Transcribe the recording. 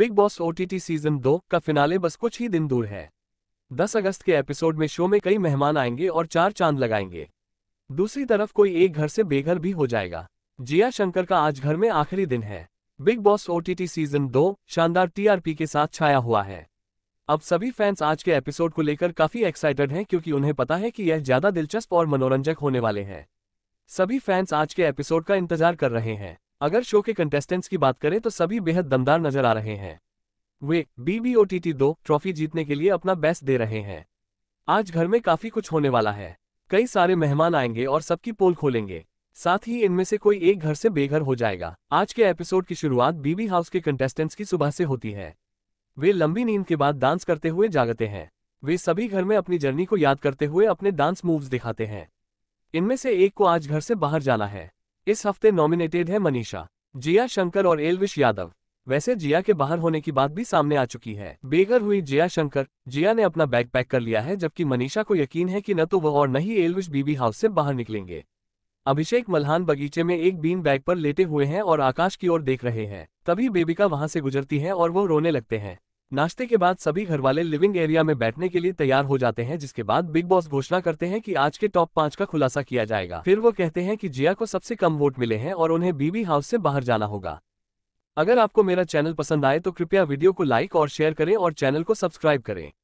big boss OTT season दो का finale बस कुछ ही दिन दूर है 10 अगस्त के एपिसोड में शो में कई मेहमान आएंगे और चार चांद लगाएंगे दूसरी तरफ कोई एक घर से बेघर भी हो जाएगा जिया शंकर का आज घर में आखिरी दिन है बिग बॉस ओटीटी सीजन दो शानदार टीआरपी के साथ छाया हुआ है अब सभी फैंस आज के एपिसोड को लेकर काफी एक्साइटेड हैं क्योंकि उन्हें पता है कि यह ज्यादा दिलचस्प और मनोरंजक होने वाले हैं सभी फैंस आज के एपिसोड का इंतजार कर रहे हैं अगर शो के कंटेस्टेंट्स की बात करें तो सभी बेहद दमदार नजर आ रहे हैं वे बीबीओटीटी दो ट्रॉफी जीतने के लिए अपना बेस्ट दे रहे हैं आज घर में काफी कुछ होने वाला है कई सारे मेहमान आएंगे और सबकी पोल खोलेंगे साथ ही इनमें से कोई एक घर से बेघर हो जाएगा आज के एपिसोड की शुरुआत बीबी हाउस के कंटेस्टेंट्स की सुबह से होती है वे लंबी नींद के बाद डांस करते हुए जागते हैं वे सभी घर में अपनी जर्नी को याद करते हुए अपने डांस मूव्स दिखाते हैं इनमें से एक को आज घर से बाहर जाना है इस हफ्ते नॉमिनेटेड है मनीषा जिया शंकर और एलविश यादव वैसे जिया के बाहर होने की बात भी सामने आ चुकी है बेघर हुई जिया शंकर जिया ने अपना बैग पैक कर लिया है जबकि मनीषा को यकीन है कि न तो वह और न ही एलविश बीबी हाउस से बाहर निकलेंगे अभिषेक मल्हान बगीचे में एक बीन बैग पर लेटे हुए हैं और आकाश की ओर देख रहे हैं तभी बेबिका वहां से गुजरती है और वो रोने लगते हैं नाश्ते के बाद सभी घरवाले लिविंग एरिया में बैठने के लिए तैयार हो जाते हैं जिसके बाद बिग बॉस घोषणा करते हैं कि आज के टॉप पाँच का खुलासा किया जाएगा फिर वो कहते हैं कि जिया को सबसे कम वोट मिले हैं और उन्हें बीबी हाउस से बाहर जाना होगा अगर आपको मेरा चैनल पसंद आए तो कृपया वीडियो को लाइक और शेयर करें और चैनल को सब्सक्राइब करें